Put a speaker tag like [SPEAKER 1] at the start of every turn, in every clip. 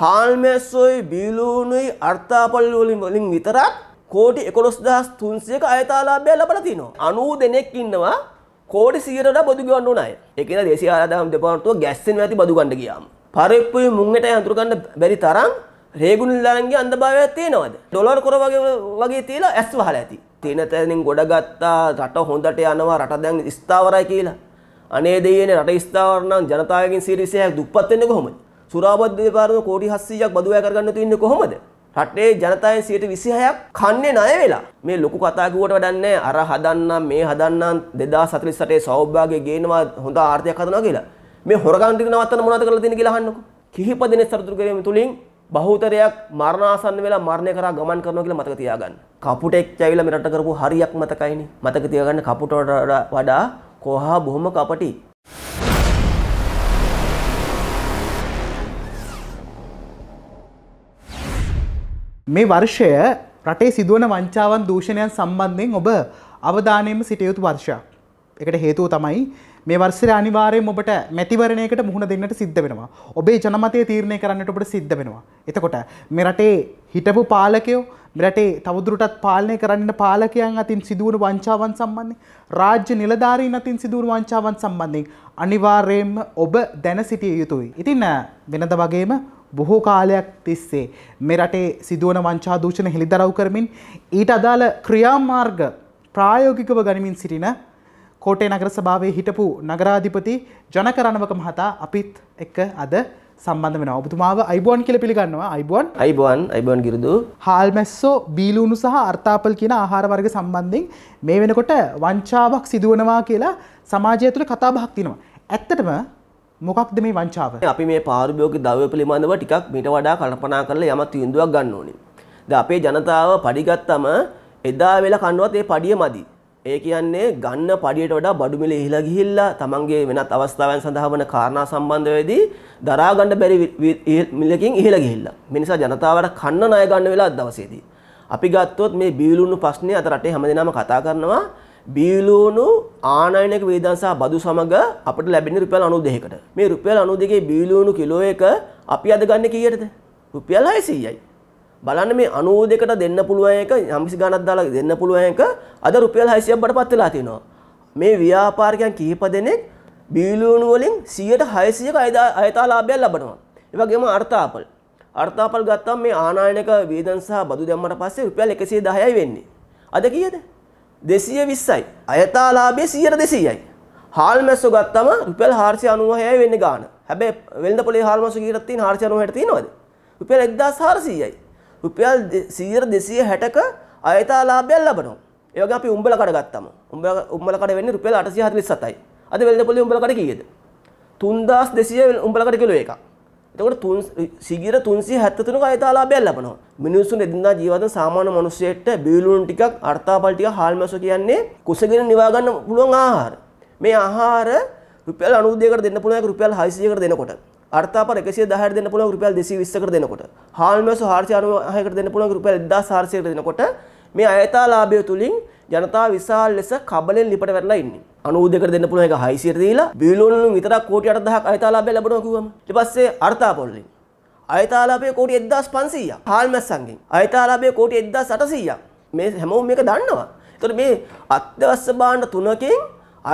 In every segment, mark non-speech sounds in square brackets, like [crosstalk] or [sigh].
[SPEAKER 1] හාල්මැස්සොයි බිලූනුයි අර්ථාපල් වලින් වලින් විතරත් කෝටි එකොළොස් දහස් තුන්සියක අයතාලාභය ලබලා තිනවා. අනූ දෙනෙක් ඉන්නවා කෝටි සියයට බොදු ගවන්න උනායි. ඒක නිසා දේශීය ආදායම් දෙපාර්තමේන්තුව ගැස්සෙන්න ඇති බදු ගන්න ගියාම. පරිප්පුයි මුංගෙට යඳුර ගන්න බැරි තරම් රේගුණ නිලධාරින්ගේ අන්ධභාවයක් තියෙනවද? ඩොලර් කර වගේ වගේ තියලා ඇස් වහලා ඇති. තියෙන තැනින් ගොඩ ගත්තා රට හොඳට යනවා රට දැන් ස්ථාවරයි කියලා. අනේ දෙයියනේ රට ස්ථාවර නම් ජනතාවගෙන් 120ක් දුප්පත් වෙන්නේ කොහොමද? සුරාබද්ධ දෙපාර්තමේන්තුව කෝටි 700ක් බදු වැය කරගන්න තියෙන්නේ කොහොමද? රටේ ජනතාවෙන් 126ක් කන්නේ ණය වෙලා. මේ ලොකු කතා කිව්වට වැඩක් නැහැ. අර හදන්නම් මේ හදන්නම් 2048 සෞභාග්‍ය ගේනවා හොඳ ආර්ථිකයක් හදනවා කියලා. මේ හොරගම් ටික නවත්තන්න මොනවද කරලා තියෙන්නේ කියලා අහන්නකෝ. කිහිප දිනක් සතුටු කිරීම තුලින් බහුතරයක් මරණාසන්න වෙලා මරණය කරා ගමන් කරනවා කියලා මතක තියාගන්න. කපුටෙක් ඇවිල්ලා මෙරට කරපු හරියක් මතකයිනේ. මතක තියාගන්න කපුටට වඩා කොහා බොහොම කපටි.
[SPEAKER 2] මේ වර්ෂය රටේ සිදුවන වංචාවන් දූෂණයන් සම්බන්ධයෙන් ඔබ අවධානයම සිටයුතු වර්ෂයක්. එකට හේතුව තමයි මේ වර්සය අනිවාරයෙන් ඔබට මැතිවරණයකට මුහුණ දෙන්නට සිද්ධ වෙනවා. ඔබේ ජනමතය තීරණය කරන්නට ඔබට සිද්ධ වෙනවා. එතකොට මෙරටේ හිටපු පාලකයෝ මෙරටේ තවදුරටත් පාලනය කරන්න පාලකයන් අතින් සිදුවන වංචාවන් සම්බන්ධය රාජ්‍ය නිලධාරීන් අතින් සිදුවන වංචාවන් සම්බන්ධයෙන් අනිවාර්යයෙන්ම ඔබ දැන සිටිය යුතුයි. ඉතින් වෙනද වගේම බොහෝ කාලයක් තිස්සේ මෙරටේ සිදුවන වංචා දූෂණ හෙළිදරව් කරමින් ඊට අදාළ ක්‍රියාමාර්ග ප්‍රායෝගිකව ගනිමින් සිටින කෝටේ නගර සභාවේ හිටපු නගරාධිපති ජනක රණවක මහතා අපිත් එක්ක අද සම්බන්ධ වෙන ඔබතුමාව අයිබෝන් කියල පිළිගන්නවා අයිබෝන්
[SPEAKER 1] අයිබෝන් අයිබෝන් ගිරුදු
[SPEAKER 2] හාල්මැස්සෝ බීලූුණු සහ අර්තාපල් කියන ආහාරවර්ග සම්බන්ධින් මේ වෙනකොට වංචාවක් සිදුවනවා කියලා සමාජය තුළ කතාභහක් තිනවා. ඇත්තටම මොකක්ද මේ වංචාව
[SPEAKER 1] අපි මේ පාරුභයෝග දව පිළිබඳව ටිකක් මිට වඩා කල්පනා කරල යමත් විින්දුවක් ගන්න ඕනි. ද අපේ ජනතාව පඩිගත්තම එදා වෙලා කණුවත් ඒ පඩිය මදි. ඒ කියන්නේ ගන්න පඩියට වඩා බඩුමිල ඉහිලා ගිහිල්ලා තමන්ගේ වෙනත් අවස්ථාවන් සඳහා වන කාරණා සම්බන්ධවේදී දරාගන්න බැරි මිලකින් ඉහිලා ගිහිල්ලා. මිනිසා ජනතාවට කන්න ණය ගන්න වෙලා දවසේදී. අපි ගත්තොත් මේ බීලුණු ප්‍රශ්නේ අත රටේ හැමදෙනාම කතා කරනවා බීලුණු ආනයනක වේදන් සහ බදු සමග අපට ලැබෙන රුපියල් 92කට. මේ රුපියල් 92ගේ බිලියන කිලෝ එක අපි අද ගන්න කීයටද? රුපියල් 600යි. බලන්න මේ 92කට දෙන්න පුළුවන් එක යම්කිසි ගණක් දාලා දෙන්න පුළුවන් එක අද රුපියල් 600ක් බඩපත් වෙලා තිනවා. මේ ව්‍යාපාරිකයන් කිහිප දෙනෙක් බිලියන වලින් 100ට 600ක අයථාලාභයක් ලබනවා. ඒ වගේම අර්ථාපල්. අර්ථාපල් ගත්තම මේ ආනායනක වේදන් සහ බදු දැම්මට පස්සේ රුපියල් 110යි වෙන්නේ. අද කීයද? දෙසිය විස්සයි අයතාලාබේ සියයට දෙසීයයි හාල් මැස්සු ගත්තම රුපියල් හාර්සිය අනුවහයයි වෙන්න ගාන හැබැයි වෙළඳ පොලේ හාල් මැස්සු කීයක් තියෙන හාර්සිය අනුවහයට තියෙනවද රුපියල් 1400යි රුපියල් 100 260ක අයතාලාභයක් ලබනවා ඒ වගේ අපි උඹල කඩ ගත්තම උඹල උඹල කඩ වෙන්නේ රුපියල් 847යි අද වෙළඳ පොලේ උඹල කඩ කීයද 3200 උඹල කඩ කිලෝ එකක් එතකොට සිගිර 373ක අයථාලාභයක් ලබනවා. මිනිසුන් එදිනදා ජීවිතන සාමාන්‍ය මිනිසෙට බිවිලුණු ටිකක් අර්ථාපල් ටිකක් හාල්මැස්ස කියන්නේ කුසගෙන නිවා ගන්න පුළුවන් ආහාර. මේ ආහාර රුපියල් 92කට දෙන්න පුළුවන් එක රුපියල් 600කට දෙනකොට. අර්ථාපල් 110ට දෙන්න පුළුවන් රුපියල් 220කට දෙනකොට. හාල්මැස්ස 496කට දෙන්න පුළුවන් රුපියල් 1400කට දෙනකොට මේ අයථාලාභය තුලින් ජනතාව විශාල ලෙස කබලෙන් ලිපට වැටලා ඉන්නේ. 92කට දෙන්න පුළුවන් එක 600ට දීලා බිලියන විතරක් කෝටි 80000ක් අයතාලාභය ලැබනවා කිව්වම. ඊට පස්සේ අර්ථාපොල්ලෙන් අයතාලාභය කෝටි 1500ක්. හාල්මැස්සන්ගෙන් අයතාලාභය කෝටි 1800ක්. මේ හැමෝම මේක දන්නවා. එතකොට මේ අත්දවස්ස භාණ්ඩ තුනකින්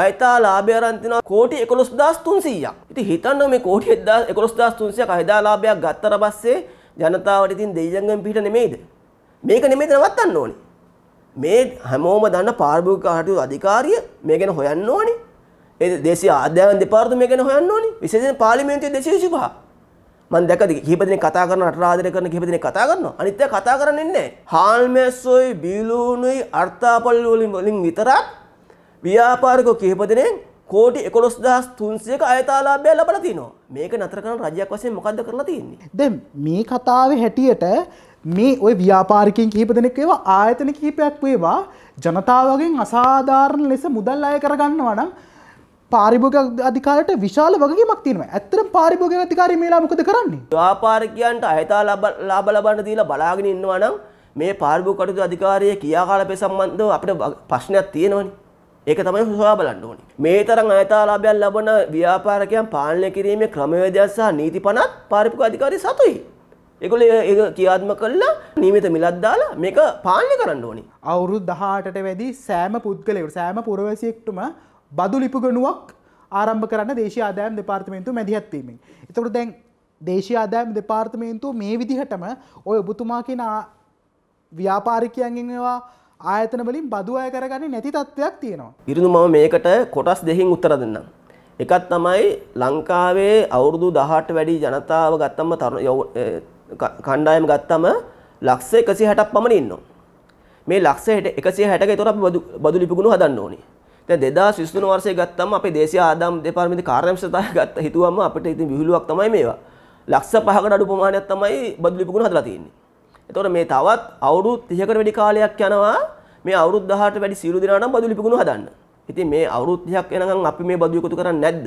[SPEAKER 1] අයතා ලාභය අරන් තිනවා කෝටි 11300ක්. ඉතින් හිතන්න මේ කෝටි 11300ක් අයදා ලාභයක් ගත්තට පස්සේ ජනතාවට ඉතින් දෙයියන්ගෙන් පිට නෙමෙයිද? මේක නෙමෙයිද නවත්තන්න ඕනේ. මේ හැමෝම දන්න පාර්භික කටයුතු අධිකාරිය මේ ගැන හොයන්න ඕනේ. ඒ දේශීය අධ්‍යාපන දෙපාර්තමේන්තුව මේ ගැන හොයන්න ඕනේ. විශේෂයෙන් පාර්ලිමේන්තුවේ 225. මම දැක්කද කීප දෙනෙක් කතා කරන රට ආදරය කරන කීප දෙනෙක් කතා කරනවා. අනිත් අය කතා කරන්නේ නැහැ. හාල්මැස්සොයි බිලූණුයි අර්ථාපල් වලින් විතරක් ව්‍යාපාරිකෝ කීප දෙනෙක් කෝටි 11300ක අයතාලාභය ලැබලා තිනවා. මේක නතර කරන රජයක් වශයෙන් මොකද්ද කරලා තියෙන්නේ? දැන්
[SPEAKER 2] මේ කතාවේ හැටියට මේ ඔය ව්‍යාපාරිකින් කිහිප දෙනෙක් ඒවා ආයතන කිහිපයක් වේවා ජනතාවගෙන් අසාධාරණ ලෙස මුදල් අය කරගන්නවා නම් පාරිභෝග අධිකාරයට විශාල වගකීමක් තියෙනවා. ඇත්තටම පාරිභෝගික අධිකාරිය මේලා මොකද කරන්නේ?
[SPEAKER 1] ව්‍යාපාරිකයන්ට අහිතා ලාභ ලබන්න දීලා බලාගෙන ඉන්නවා නම් මේ පාරිභෝගික කටයුතු අධිකාරියේ ක්‍රියාකාරකය සම්බන්ධව අපිට ප්‍රශ්නයක් තියෙනවනේ. ඒක තමයි හොයා බලන්න ඕනේ. මේ තරම් අයථාලාභයක් ලබන ව්‍යාපාරිකයන් පාලනය කිරීමේ ක්‍රමවේදය සහ නීති පනත් පාරිභෝගික අධිකාරිය සතුයි. ඒගොල්ලෝ ඒක ක්‍රියාත්මක කරලා නියමිත මිලක් දාලා මේක පාලනය කරන්න ඕනේ. අවුරුදු
[SPEAKER 2] 18ට වැඩි සෑම පුද්ගලයෙකුට සෑම පුරවැසියෙකුටම බදු ලිපි ගණුවක් ආරම්භ කරන්න දේශීය ආදායම් දෙපාර්තමේන්තුව මැදිහත් වීමෙන්. ඒතකොට දැන් දේශීය ආදායම් දෙපාර්තමේන්තුව මේ විදිහටම ඔය ඔබතුමා කියන ව්‍යාපාරිකයන්ගෙන් ඒවා ආයතන වලින් බදු අය කරගන්නේ නැති තත්ත්වයක් තියෙනවා.
[SPEAKER 1] ඉරුණු මම මේකට කොටස් දෙකකින් උත්තර දෙන්නම්. එකක් තමයි ලංකාවේ අවුරුදු 18 වැඩි ජනතාව ගත්තම කණ්ඩායම ගත්තම ලක්ෂ 160ක් පමණ ඉන්නවා. මේ ලක්ෂ 160ක ඒතර අපි බදු ලිපිගුණ හදන්න ඕනේ. දැන් 2023 වර්ෂයේ ගත්තම අපේ දේශීය ආදායම් දෙපාර්තමේන්තුවේ කාර්යම්ශතාවය ගත්ත හිතුවම අපිට ඉතින් විහිළුවක් තමයි මේවා. ලක්ෂ 5කට අඩු ප්‍රමාණයක් තමයි බදු ලිපිගුණ හදලා තියෙන්නේ. එතකොට මේ තවත් අවුරුදු 30කට වැඩි කාලයක් යනවා මේ අවුරුදු 18ට වැඩි සියලු දෙනා නම් බදු ලිපිගුණ හදන්න. ඉතින් මේ අවුරුදු 30ක් යනකම් අපි මේ බදු එකතු කරන්නේ නැද්ද?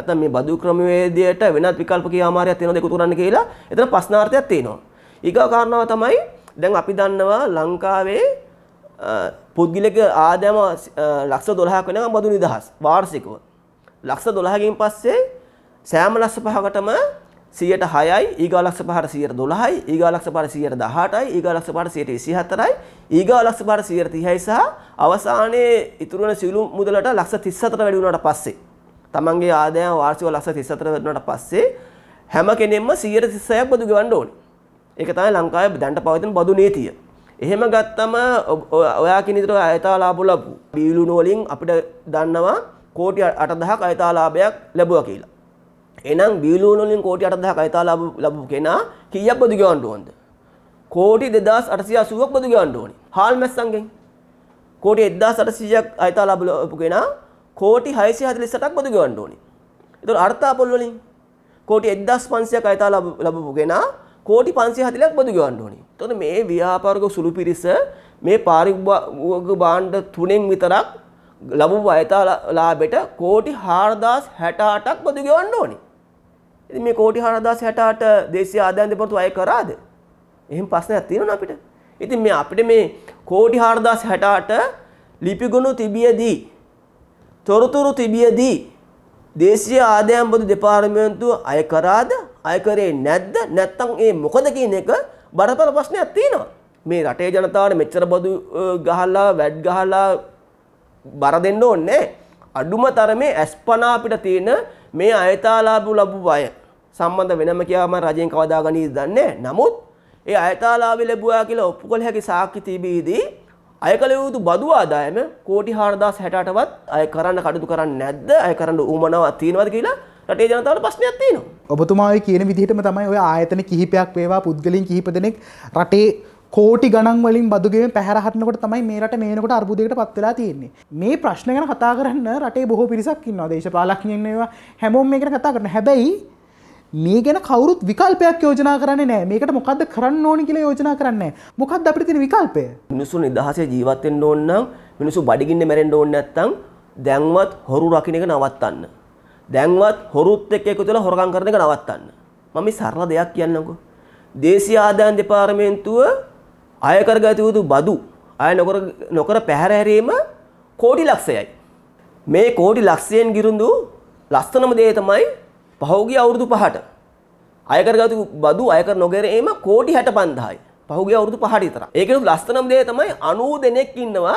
[SPEAKER 1] නැත්නම් මේ බදු ක්‍රමවේදයට වෙනත් විකල්ප කී ආමාරයක් තියෙනවද එකතු කරන්න කියලා එතන ප්‍රශ්නාර්ථයක් තියෙනවා. ඊගාව කාරණාව තමයි දැන් අපි දන්නවා ලංකාවේ පුද්ගලික ආදායම ලක්ෂ 12ක් වෙනකම් බදු නිදහස් වාර්ෂිකව. ලක්ෂ 12කින් පස්සේ සෑම ලක්ෂ පහකටම 106යි ඊගා ලක්ෂ පහට 112යි ඊගා ලක්ෂ පහට 118යි ඊගා ලක්ෂ පහට 124යි ඊගා ලක්ෂ පහට 130යි සහ අවසානයේ ඉතුරු වෙන සියලු මුදලට ලක්ෂ 34 වැඩි වුණාට පස්සේ තමන්ගේ ආදායම් වාර්ෂිකව ලක්ෂ 34 වෙනකොට පස්සේ හැම කෙනෙක්ම 136ක් බදු ගෙවන්න ඕනේ. ඒක තමයි ලංකාවේ දැන්ට පවතින බදු නීතිය. එහෙම ගත්තම ඔයා කියන විදිහට අයථාලාභ ලැබු. බීලුණ වලින් අපිට දන්නවා කෝටි 8000ක් අයථාලාභයක් ලැබුවා කියලා. එහෙනම් බීලුණ වලින් කෝටි 8000ක් අයථාලාභ ලැබු කෙනා කීයක් බදු ගෙවන්න ඕනද? කෝටි 2880ක් බදු ගෙවන්න ඕනේ. හාල් මැස්සන්ගෙන්. කෝටි 1800ක් අයථාලාභ ලැබු කෙනා කෝටි 648ක් බදු ගෙවන්න ඕනේ. ඒතකොට අර්ථාපොල් වලින් කෝටි 1500ක් අයතා ලැබපු කෙනා කෝටි 540ක් බදු ගෙවන්න ඕනේ. එතකොට මේ ව්‍යාපාරික සුළු පිරිස මේ පාරිභෝගික භාණ්ඩ තුනෙන් විතරක් ලැබපු අයතා ලාභයට කෝටි 4068ක් බදු ගෙවන්න ඕනේ. ඉතින් මේ කෝටි 4068 දේශීය ආදායම් දෙපළතුව අය කරාද? එහෙම ප්‍රශ්නයක් තියෙනවනේ අපිට. ඉතින් මේ අපිට මේ කෝටි 4068 ලිපිගොනු තිබියදී තොරතුරු තිබියදී දේශීය ආදායම් බදු දෙපාර්තමේන්තුව අය කරාද අය කරේ නැද්ද නැත්නම් ඒ මොකද කියන එක බරපතල ප්‍රශ්නයක් තියෙනවා. මේ රටේ ජනතාවට මෙච්චර බදු ගහලා වැඩ් ගහලා බර දෙන්න ඕනේ අඩුම තරමේ ඇස්පනා අපිට තියෙන මේ අයතාලාභ ලැබුව අය සම්බන්ධ වෙනම කියාම රජෙන් කවදා ගනීද දන්නේ නැහැ. නමුත් ඒ අයතාලාභ ලැබුවා කියලා ඔප්පු කළ හැකි සාක්ෂි තිබීදී අය කළ යුතු බදු ආදායම කෝටි 4068වත් අය කරන්න කටයුතු කරන්නේ නැද්ද? අය කරන්න උවමනාවක් තියෙනවද කියලා රටේ ජනතාවට ප්‍රශ්නයක් තියෙනවා.
[SPEAKER 2] ඔබතුමා ඔය කියන විදිහටම තමයි ඔය ආයතන කිහිපයක් වේවා පුද්ගලින් කිහිප දෙනෙක් රටේ කෝටි ගණන් වලින් බදුගේ පැහරහටනකොට තමයි මේ රට මේනකොට අර්බුදයට පත්වෙලා තියෙන්නේ මේ ප්‍රශ්න ගැන කතා කරන්න රටේ බොහෝ පිරිසක් ඉන්නවා දේශපාලක්ඥයවා හැමෝම් මේකට කතා කරන හැබැයි මේ ගැන කවරුත් විකල්පයක් යෝජනා කරන්න නෑ මේකට මොකක්ද කරන්න ඕනි කියලා යෝජනා කරන්න මොකක්ද අපිට තියෙන විකල්පය
[SPEAKER 1] මිනිසුන් නිදහසේ ජීවත් වෙන්න ඕන නම් මිනිසු බඩගින්න මැරෙන්න ඕනේ නැත්තම් දැන්වත් හොරු රකින්න එක නවත්තන්න. දැන්වත් හොරුත් එක්ක එකතු වෙලා හොරකම් කරන එක නවත්තන්න. මම මේ සරල දෙයක් කියන්නම්කෝ. දේශීය ආදායම් දෙපාර්තමේන්තුව අය කරගත යුතු බදු අය නොකර නොකර පැහැර හැරීම කෝටි ලක්ෂයයි. මේ කෝටි ලක්ෂයෙන් ගිරුඳු ලස්සනම දේ තමයි පහුගිය අවුරුදු පහට අයකරගතු බදු අයකර නොගැරීම කෝටි හැට පන්දායි පහුගේ අවුරුදු පහට විතර. ඒකෙනුත් ලස්සනම දේ තමයි 90 දෙනෙක් ඉන්නවා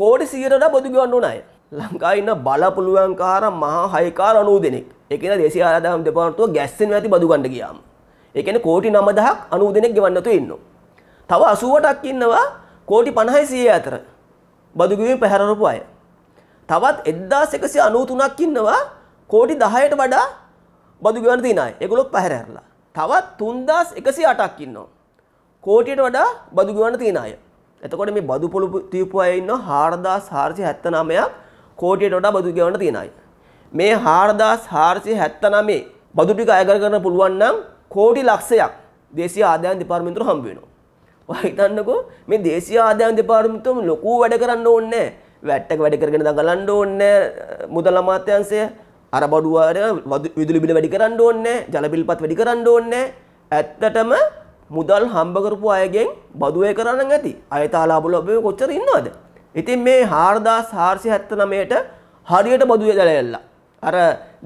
[SPEAKER 1] කෝටි 100ට වඩා බදු ගෙවන්න ඕන අය. ලංකාවේ ඉන්න බලපුලුවන්කාර මහා හයිකාර 90 දෙනෙක්. ඒ කියන්නේ දේශීය ආදායම් දෙපාර්තමේන්තුව ගැස්සෙනවා ඇති බදු ගන්න ගියාම. ඒ කියන්නේ කෝටි 9000ක් 90 දෙනෙක් ගෙවන්න තු ඉන්නවා. තව 80ටක් ඉන්නවා කෝටි 50යි 100 අතර බදු ගෙවීම පැහැරරපු අය. තවත් 1193ක් ඉන්නවා කෝටි 10ට වඩා බදු ගෙවන්න තියෙන අය. ඒගොල්ලෝ පැහැර හැරලා. තවත් 3108ක් ඉන්නවා. කෝටියට වඩා බදු ගෙවන්න තියෙන අය. එතකොට මේ බදු පොළු තියපු අය ඉන්නවා 4479ක් කෝටියට වඩා බදු ගෙවන්න තියෙන අය. මේ 4479 බදු ටික අය කරගන්න පුළුවන් නම් කෝටි ලක්ෂයක් දේශීය ආදායම් දෙපාර්තමේන්තුවට හම්බ වෙනවා. ඔයා හිතන්නකෝ මේ දේශීය ආදායම් දෙපාර්තමේන්තුවම ලොකු වැඩ කරන්න ඕනේ නැහැ. වැට්ටක වැඩ කරගෙන දඟලන්න ඕනේ නැහැ. මුදල් අමාත්‍යාංශය අර බොඩුවට විදුලි බිල වැඩි කරන්න ඕන්නේ ජලබිල්පත් වැඩි කරන්න ඕන්නේ ඇත්තටම මුදල් හම්බ කරපු අයගෙන් බදුවේ කරන්න ඇති අයතාලාබ ලොබේ කොච්චර ඉන්නවද ඉතින් මේ 4479ට හරියට බදුවේ දැලෙල්ලා අර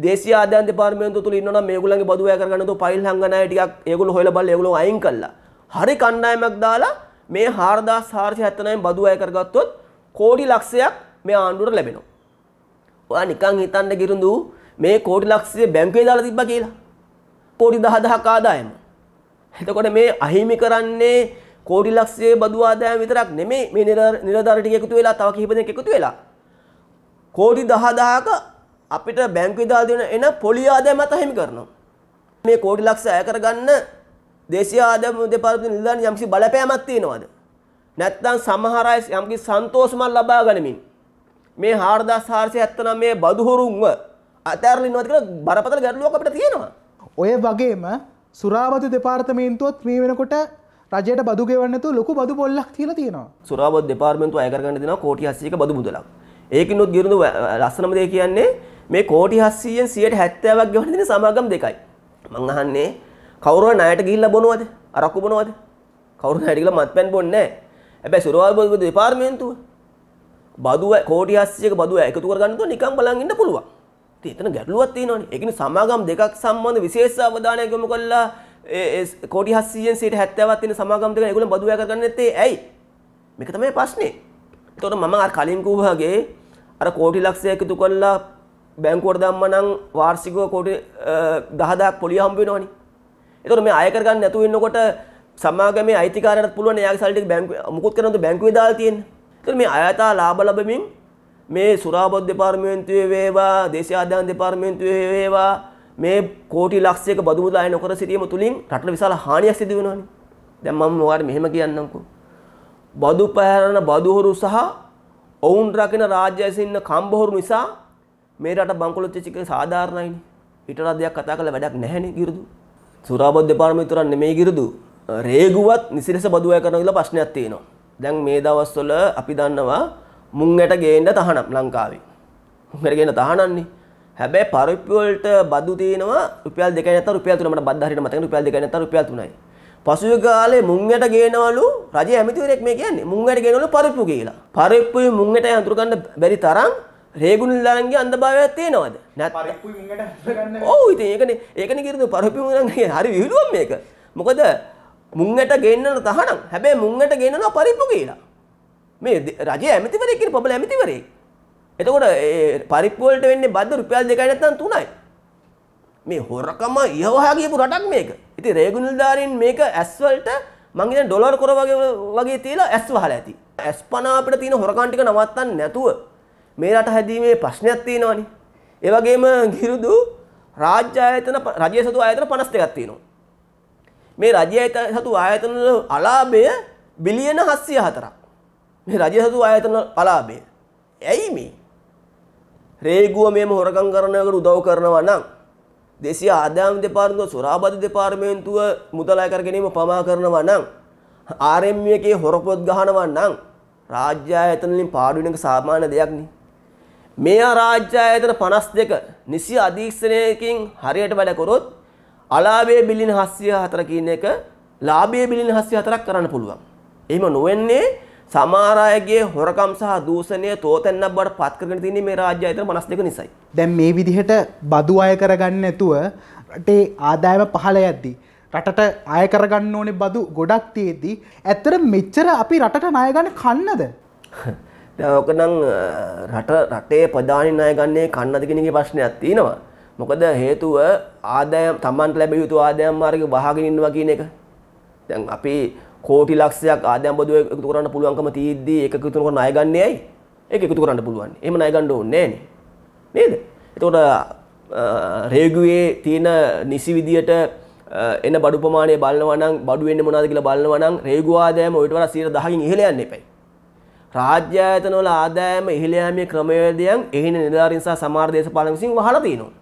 [SPEAKER 1] දේශීය ආදායම් දෙපාර්තමේන්තුව තුල ඉන්නවනම් මේගොල්ලන්ගේ බදුව අය කරගන්න තෝ පයිල් හංගනාය ටිකක් ඒගොල්ලෝ හොයලා බලලා ඒගොල්ලෝ අයින් කළා හරි කණ්ඩායමක් දාලා මේ 4479න් බදුව අය කරගත්තොත් කෝටි ලක්ෂයක් මේ ආණ්ඩුවට ලැබෙනවා ඔයා නිකන් හිතන්න ගිරුඳු මේ කෝටි ලක්ෂය බැංකුවේ දාලා තිබ්බා කියලා. කෝටි 10000ක් ආදායම. එතකොට මේ අහිමි කරන්නේ කෝටි ලක්ෂයේ බදු ආදායම විතරක් නෙමෙයි මේ නිරධාර ටික එකතු වෙලා තව කිහිප දෙනෙක් එකතු වෙලා කෝටි 10000ක අපිට බැංකුවේ දාලා දෙන එන පොලි ආදායමත් අහිමි කරනවා. මේ කෝටි ලක්ෂ අය කරගන්න දේශීය ආදායම දෙපාර්තමේන්තුවේ නිලධාරින් යම්කිසි බලපෑමක් තියෙනවද? නැත්නම් සමහර අය යම්කිසි සන්තෝෂමක් ලබා ගනිමින් මේ 4479 මේ බදුහුරුන්ව අතෑරලින්වත් කළ බරපතල ගැටලුවක් අපිට තියෙනවා.
[SPEAKER 2] ඔය වගේම සුරාවතු දෙපාර්තමේන්තුවත් මේ වෙනකොට රජයට බදුගෙවන්නතු ලොකු බදු පොල්ලක් තියල තියෙනවා
[SPEAKER 1] සුරාවත් දෙපාර්මෙන්තු අයකරගන්න දෙෙන කෝටි හස්සක බදු මුදලක් ඒකනොත් ගිරුණු ලස්සනමදය කියන්නේ මේ කෝටි හස්සයෙන් සියට හැත්තෑවක් ගවන දෙෙන සමාගම් දෙකයි. මංහන්නේ කවරුව නයට ගිල්ල බොනවද අරක්කු බොනවද කවරු හැටිල මත් පැන් බොන්න ඇැබැ සුරවාල් බොද දෙපාර්මේන්තුව බදුව කෝටි හස්සයක බදුව එකතු කරගන්නතු නිකම් බලගන්න පුළුවන් එතන ගැටලුවක් තියෙනවානේ. ඒ කියන්නේ සමාගම් දෙකක් සම්බන්ධ විශේෂ අවධානයක් යොමු කළා කෝටි 700න් 70ක් තියෙන සමාගම් දෙක ඒගොල්ලෝ බදු වැය කරගන්න නැත්තේ ඇයි? මේක තමයි ප්‍රශ්නේ. එතකොට මම අර කලින් කිව්වාගේ අර කෝටි ලක්ෂයක් ඉතු කළා බැංකුවට දැම්ම නම් වාර්ෂිකව කෝටි 10000ක් පොලිය හම්බ වෙනවනේ. එතකොට මේ අය කරගන්න නැතු වෙනකොට සමාගමේ අයිතිකාරයන්ට පුළුවන් එයාගේ සල්ලි ටික බැංකුවේ මුකුත් කරනවද බැංකුවේ දාලා තියෙන්නේ. එතකොට මේ අයතා ලාභ ලැබෙමින් මේ සුරාබොද් දෙපාර්තමේන්තුවේ වේවා දේශීය ආදායම් දෙපාර්තමේන්තුවේ වේවා මේ කෝටි ලක්ෂයක බදු මුදල් අය නොකර සිටීම තුලින් රටට විශාල හානියක් සිදු වෙනවානේ. දැන් මම ඔයාලට මෙහෙම කියන්නම්කෝ. බදු පැහැරන බදුහොරු සහ ඔවුන් රකින රාජ්‍යයේ ඉන්න කම්බහොරු නිසා මේ රට බංකොලොත් වෙච්ච එක සාධාරණයිනේ. ඊට දෙයක් කතා කරලා වැඩක් නැහැනේ ගිරුදු. සුරාබොද් දෙපාර්තමේන්තුවන් නෙමෙයි ගිරුදු. රේගුවත් නිසිලස බදු අය කරනවා කියලා ප්‍රශ්නයක් තියෙනවා. දැන් මේ දවස්වල අපි දන්නවා මුංගට ගේන්න තහනම් ලංකාවේ. මුංගට ගේන්න තහනන්නේ. හැබැයි පරිප්පු වලට බදු තියෙනවා රුපියල් 2 නැත්නම් රුපියල් 3 මට බද්ද හරියට මතක රුපියල් 2 නැත්නම් රුපියල් 3යි. පසුගිය කාලේ මුංගට ගේනවලු රජය ඇමතිවරයෙක් මේ කියන්නේ මුංගට ගේනවලු පරිප්පු කියලා. පරිප්පුයි මුංගට හඳුර ගන්න බැරි තරම් රේගුණිල්ලාරන්ගේ අන්දභාවයක් තියෙනවද? නැත්නම් පරිප්පුයි මුංගට
[SPEAKER 2] හඳුර ගන්න.
[SPEAKER 1] ඔව් ඉතින් ඒකනේ ඒකනේ කිරුදු පරිප්පු මුංගන්ගේ හරි විහිළුවක් මේක. මොකද මුංගට ගේන්නන තහනම්. හැබැයි මුංගට ගේනනවා පරිප්පු කියලා. මේ රජය ඇමතිවරේ කියන ප්‍රබල ඇමතිවරේ. එතකොට ඒ පරිප්පු වලට වෙන්නේ බද්ද රුපියල් 2යි නැත්නම් 3යි. මේ හොරකම ඉහවහා ගියපු රටක් මේක. ඉතින් රේගුණල්දාරින් මේක ඇස් වලට මං හිතන්නේ ඩොලර් කර වගේ වගේ තියලා ඇස් වහලා ඇති. ඇස් පන අපිට තියෙන හොරකම් ටික නවත්තන්න නැතුව මේ රට හැදීමේ ප්‍රශ්නයක් තියෙනවනේ. ඒ වගේම ගිරුදු රාජ්‍ය ආයතන රජය සතු ආයතන 52ක් තියෙනවා. මේ රජය සතු ආයතන වල අලාභය බිලියන 704ක්. මේ රජසතු ආයතන පලාභය. ඇයි මේ? රේගුව මෙම හොරකම් කරනවකට උදව් කරනවා නම් දේශීය ආදායම් දෙපාර්තමේන්තුව සොරාබද දෙපාර්තමේන්තුව මුදල් අය කර ගැනීම පමා කරනවා නම් RM එකේ හොරපොත් ගහනවා නම් රාජ්‍ය ආයතන වලින් පාඩු වෙන එක සාමාන්‍ය දෙයක් නේ. මේ රාජ්‍ය ආයතන 52 නිසි අධීක්ෂණයකින් හරියට වැඩ කරොත් අලාභයේ බිලියන 704 කියන එක ලාභයේ බිලියන 704ක් කරන්න පුළුවන්. එහෙම නොවෙන්නේ සමහර අයගේ හොරකම් සහ දූෂණය තෝතැන්නක් බවට පත් කරගෙන තින්නේ මේ රාජ්‍ය අතර 52 නිසායි.
[SPEAKER 2] දැන් මේ විදිහට බදු අය කරගන්න නැතුව රටේ ආදායම පහළ යද්දී රටට අය කරගන්න ඕනේ බදු ගොඩක් තියෙද්දී ඇත්තට මෙච්චර අපි රටට ණය ගන්න කන්නද?
[SPEAKER 1] [laughs] දැන් ඔකනම් රට රටේ ප්‍රධානි ණය ගන්නේ කන්නද කියන එකේ ප්‍රශ්නයක් තියෙනවා. මොකද හේතුව ආදායම් Tamanට ලැබිය යුතු ආදායම් මාර්ගේ වහගෙන ඉන්නවා කියන එක. දැන් අපි කෝටි ලක්ෂයක් ආදම් බදුව එකතු කරන්න පුළුවන්කම තියද්දී ඒක එකතු කරන ණය ගන්න ඇයි? ඒක එකතු කරන්න පුළුවන්. එහෙම ණය ගන්න ඕනේ නේද? එතකොට රේගුවේ තියෙන නිසි විදියට එන බඩු ප්‍රමාණය බලනවා නම් බඩු වෙන්නේ මොනවද කියලා බලනවා නම් රේගු ආදායම ඔයිට වඩා 10%කින් ඉහළ යන්න එපයි. රාජ්‍ය ආයතනවල ආදායම ඉහළ යාමේ ක්‍රමවේදයන් එහි නිලධාරීන් සහ සමහර දේශපාලන විසින් වහලා තියෙනවා.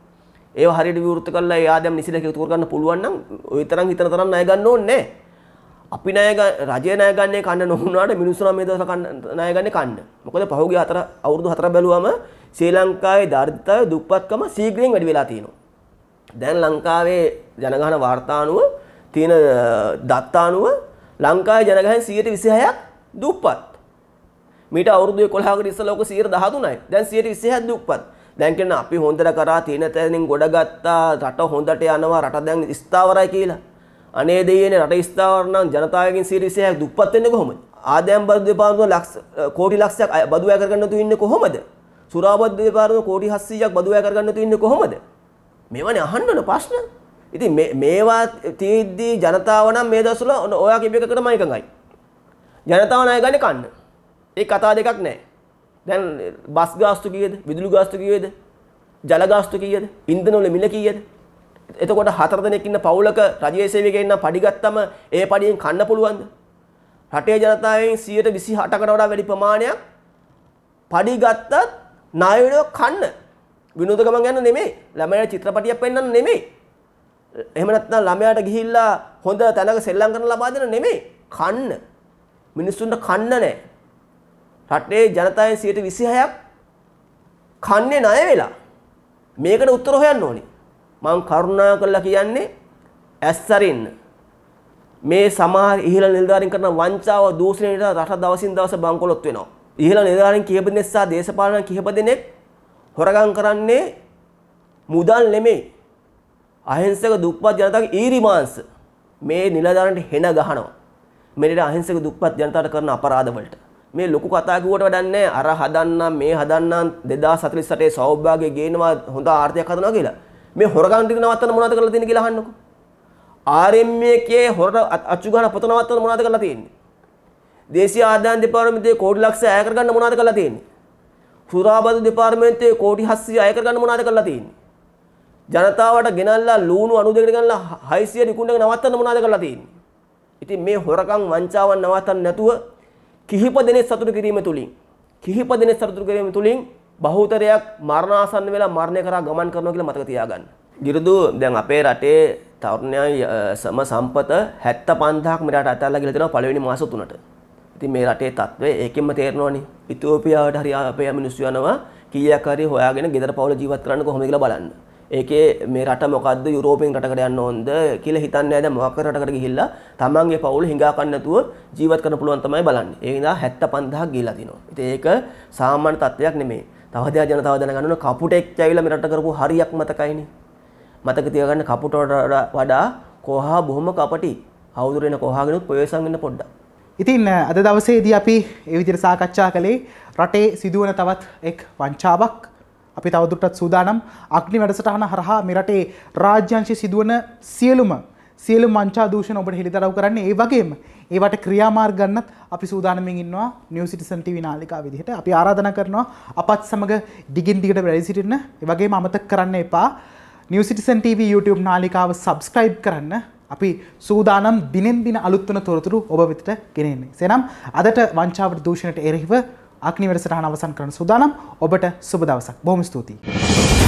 [SPEAKER 1] ඒව හරියට විවෘත කරලා ඒ ආදායම නිසි දෙක එකතු කරගන්න පුළුවන් නම් ওই තරම් හිතන තරම් ණය ගන්න ඕනේ නැහැ. අපි ණය රජය ණය ගන්නේ කන්න නොවුනාට මිනිස්සු නම් මේ දවස්වල කන්න ණය ගන්නේ කන්න. මොකද පහුගිය හතර අවුරුදු හතර බැලුවම ශ්‍රී ලංකාවේ දරිද්‍රතාවය දුප්පත්කම සීඝ්‍රයෙන් වැඩි වෙලා තියෙනවා. දැන් ලංකාවේ ජනගහන වාර්තානුව තියෙන දත්තානුව ලංකාවේ ජනගහන 126ක් දුප්පත්. මීට අවුරුදු 11කට ඉස්සෙල්ලා ඔක 113යි. දැන් 126ක් දුප්පත්. දැන් කියන අපි හොඳට කරා තියෙන තැනින් ගොඩගත්තා රට හොඳට යනවා රට දැන් ස්ථාවරයි කියලා. අනේ දෙයනේ රට ස්ථාවර නම් ජනතාවගෙන් 126ක් දුප්පත් වෙන්නේ කොහොමද? ආදායම් බදු දෙපාර්තමේන්තුව ලක්ෂ කෝටි ලක්ෂයක් බදු වැය කරගන්න තු ඉන්නේ කොහොමද? සුරාබදු දෙපාර්තමේන්තුව කෝටි 700ක් බදු වැය කරගන්න තු ඉන්නේ කොහොමද? මේවනේ අහන්න ඕන ප්‍රශ්න. ඉතින් මේ මේවා තියෙද්දී ජනතාව නම් මේ දවස්වල ඔයා කියපු එකකටම එකඟයි. ජනතාව ණය ගන්නේ කන්න. ඒ කතා දෙකක් නැහැ. දැන් බස් ගාස්තු කීයද? විදුලි ගාස්තු කීයද? ජල ගාස්තු කීයද? ඉන්ධන වල මිල කීයද? එතකොට හතර දෙනෙක් ඉන්න පවුලක රජයේ සේවකයෙක් ඉන්න පඩි ගත්තම ඒ පඩියෙන් කන්න පුළුවන්ද? රටේ ජනතාවෙන් 128කට වඩා වැඩි ප්‍රමාණයක් පඩි ගත්තත් ණය වෙනව කන්න. විනෝද ගමන් යන නෙමෙයි. ළමයට චිත්‍රපටියක් පෙන්වන්න නෙමෙයි. එහෙම නැත්නම් ළමයාට ගිහිල්ලා හොඳ තැනක සෙල්ලම් කරන්න ලබා දෙන නෙමෙයි. කන්න. මිනිස්සුන්ට කන්න නැහැ. රටේ ජනතාවෙන් 126ක් කන්නේ ණය වෙලා. මේකට උත්තර හොයන්න ඕනේ. මං කරුණා කළා කියන්නේ ඇස්සරින්න මේ සමහර ඉහළ නිලධාරීන් කරන වංචාව දූෂණයට රට දවසින් දවස බංකොලොත් වෙනවා. ඉහළ නිලධාරීන් කීප දෙනෙක් සහ දේශපාලන කීප දෙනෙක් හොරගම් කරන්නේ මුදල් නෙමෙයි. අහිංසක දුප්පත් ජනතාවගේ ඊරිමාංශ මේ නිලධාරීන්ට හෙන ගහනවා. මෙරට අහිංසක දුප්පත් ජනතාවට කරන අපරාධ වලට. මේ ලොකු කතා කිව්වට වැඩක් නැහැ. අර හදන්නම් මේ හදන්නම් 2048 සෞභාගය ගේනවා හොඳ ආර්ථිකයක් හදනවා කියලා. මේ හොරගම් ටික නවත්තන්න මොනවද කරලා තියෙන්නේ කියලා අහන්නකෝ. RM එකේ හොර අච්චු ගන්න පොත නවත්තන්න මොනවද කරලා තියෙන්නේ? දේශීය ආදායම් දෙපාර්තමේන්තුවේ කෝටි ලක්ෂ අය කරගන්න මොනවද කරලා තියෙන්නේ? සුරාබද දෙපාර්තමේන්තුවේ කෝටි 700 අය කරගන්න මොනවද කරලා තියෙන්නේ? ජනතාවට ගෙනල්ලා ලූණු 92කට ගන්නලා 600 නිකුණ්ඩක නවත්තන්න මොනවද කරලා තියෙන්නේ? ඉතින් මේ හොරකම් වංචාවන් නවත්තන්න නැතුව කිහිප දෙනෙක් සතුටු කිරීම තුලින් කිහිප දෙනෙක් සතුටු කිරීම තුලින් බහුතරයක් මරණාසන්න වෙලා මරණය කරා ගමන් කරනවා කියලා මතක තියාගන්න. ගිරුදු දැන් අපේ රටේ තරුණයන් සම සම්පත 75000ක් මෙරට අතල්ලා ගිහලා තියෙනවා පළවෙනි මාස තුනට. ඉතින් මේ රටේ තත්ත්වය ඒකෙන්ම තේරෙනවනේ. ඉතියෝපියාවට හරි අපේ මිනිස්සු යනවා කීයක් හරි හොයාගෙන ගෙදර පවුල ජීවත් කරන්න කොහොමද කියලා බලන්න. ඒකේ මේ රට මොකද්ද යුරෝපෙන් රටකට යන්න ඕනද කියලා හිතන්නේ නැහැ දැන් මොකක් රටකට ගිහිල්ලා තමන්ගේ පවුල හිඟා ගන්න නැතුව ජීවත් කරන්න පුළුවන් තමයි බලන්නේ. ඒ නිසා 75000ක් ගිහිලා තිනවා. ඉතින් ඒක සාමාන්‍ය තත්ත්වයක් නෙමෙයි. තවදයක් ජනතාව දැනගන්න කපුටෙක් ඇවිල්ලා මෙරට කරපු හරියක් මතකයිනේ. මතක තියාගන්න කපුටට වඩා කොහා බොහොම කපටි. හවුදුර එන කොහාගෙනුත් පොයසම් වෙන පොඩ්ඩක්.
[SPEAKER 2] ඉතින් අද දවසේදී අපි ඒ විදිහට සාකච්ඡා කළේ රටේ සිදුවන තවත් එක් වංචාවක්. අපි තවදුරටත් සූදානම් අග්නි වැඩසටහන හරහා මෙරටේ රාජ්‍යංශ සිදුවන සියලුම සියලු මංචා දූෂණ ඔබට හෙළිදරව් කරන්නේ ඒ වගේම ඒවට ක්‍රියාමාර්ග ගන්නත් අපි සූදානමින් ඉන්නවා නිව් සිටිසන් ටීවී නාලිකාව විදිහට අපි ආරාධනා කරනවා අපත් සමග දිගින් දිගට වැඩි සිටින්න ඒ වගේම අමතක කරන්න එපා නිව් සිටිසන් ටීවී YouTube නාලිකාව subscribe කරන්න අපි සූදානම් දිනෙන් දින අලුත්වන තොරතුරු ඔබ වෙතට ගෙනෙන්නේ. සේනම් අදට වංචාවට දූෂණයට එරෙහිව අග්නි වැඩසටහන අවසන් කරන සූදානම් ඔබට සුබ දවසක්. බොහොම ස්තුතියි.